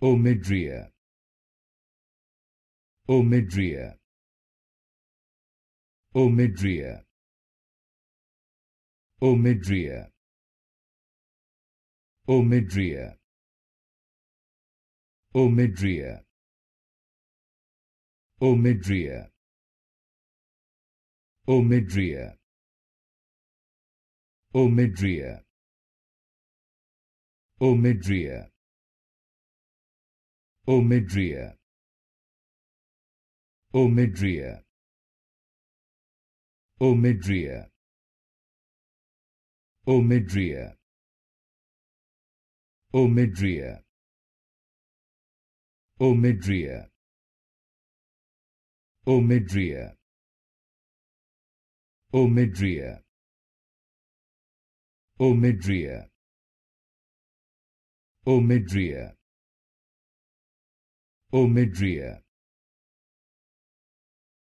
Omidria Omidria Omidria Omidria Omidria Omidria Omidria Omidria Omidria Omidria Omidria Omidria Omidria Omidria Omidria Omidria Omidria Omidria Omidria Omidria Omidria.